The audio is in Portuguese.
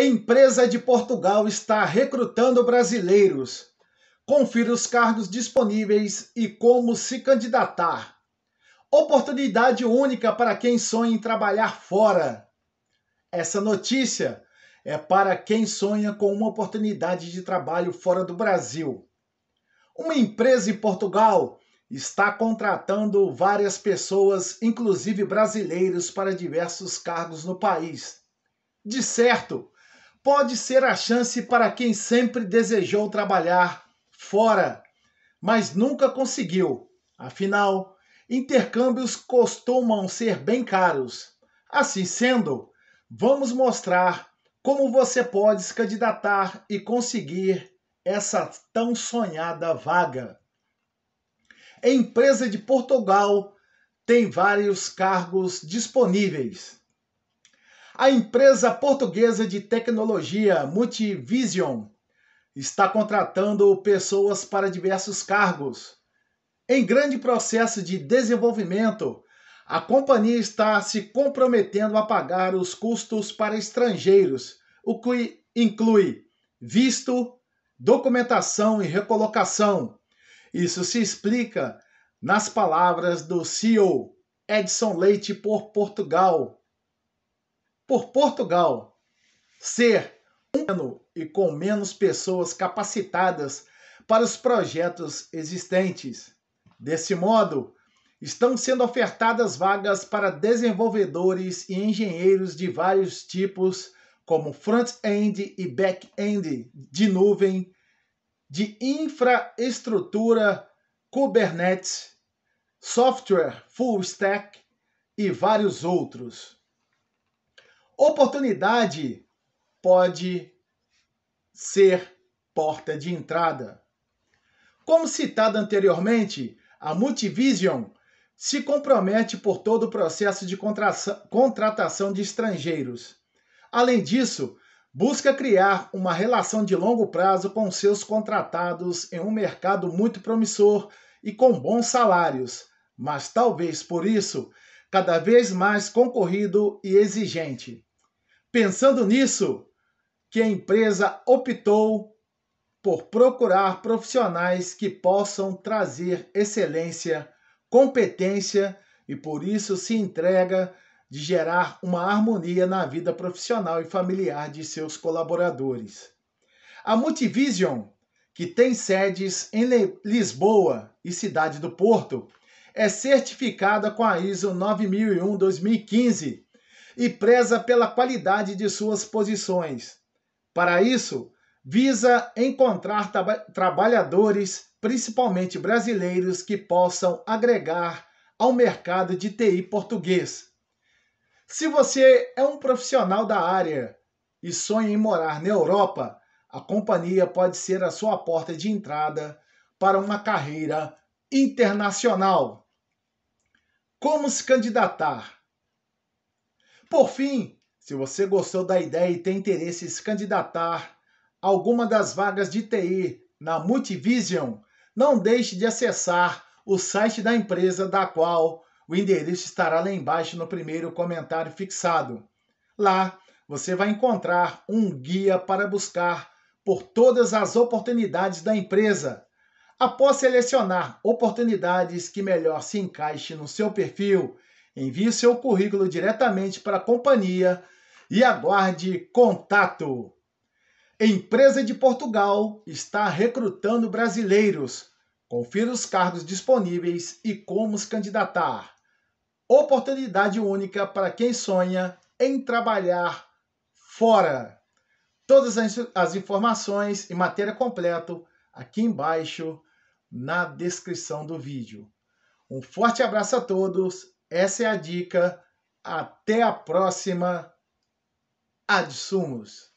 Empresa de Portugal está recrutando brasileiros. Confira os cargos disponíveis e como se candidatar. Oportunidade única para quem sonha em trabalhar fora. Essa notícia é para quem sonha com uma oportunidade de trabalho fora do Brasil. Uma empresa em Portugal está contratando várias pessoas, inclusive brasileiros, para diversos cargos no país. De certo, pode ser a chance para quem sempre desejou trabalhar fora, mas nunca conseguiu. Afinal, intercâmbios costumam ser bem caros. Assim sendo, vamos mostrar como você pode se candidatar e conseguir essa tão sonhada vaga. A empresa de Portugal tem vários cargos disponíveis a empresa portuguesa de tecnologia Multivision está contratando pessoas para diversos cargos. Em grande processo de desenvolvimento, a companhia está se comprometendo a pagar os custos para estrangeiros, o que inclui visto, documentação e recolocação. Isso se explica nas palavras do CEO Edson Leite por Portugal, por Portugal ser um e com menos pessoas capacitadas para os projetos existentes. Desse modo, estão sendo ofertadas vagas para desenvolvedores e engenheiros de vários tipos, como front-end e back-end de nuvem, de infraestrutura, Kubernetes, software full stack e vários outros. Oportunidade pode ser porta de entrada. Como citado anteriormente, a Multivision se compromete por todo o processo de contratação de estrangeiros. Além disso, busca criar uma relação de longo prazo com seus contratados em um mercado muito promissor e com bons salários, mas talvez por isso cada vez mais concorrido e exigente. Pensando nisso, que a empresa optou por procurar profissionais que possam trazer excelência, competência e por isso se entrega de gerar uma harmonia na vida profissional e familiar de seus colaboradores. A Multivision, que tem sedes em Lisboa e Cidade do Porto, é certificada com a ISO 9001-2015 e preza pela qualidade de suas posições. Para isso, visa encontrar tra trabalhadores, principalmente brasileiros, que possam agregar ao mercado de TI português. Se você é um profissional da área e sonha em morar na Europa, a companhia pode ser a sua porta de entrada para uma carreira internacional. Como se candidatar? Por fim, se você gostou da ideia e tem interesse em se candidatar a alguma das vagas de TI na Multivision, não deixe de acessar o site da empresa da qual o endereço estará lá embaixo no primeiro comentário fixado. Lá você vai encontrar um guia para buscar por todas as oportunidades da empresa. Após selecionar oportunidades que melhor se encaixem no seu perfil Envie seu currículo diretamente para a companhia e aguarde contato. Empresa de Portugal está recrutando brasileiros. Confira os cargos disponíveis e como se candidatar. Oportunidade única para quem sonha em trabalhar fora. Todas as informações e matéria completo aqui embaixo na descrição do vídeo. Um forte abraço a todos essa é a dica. Até a próxima. Adsumos.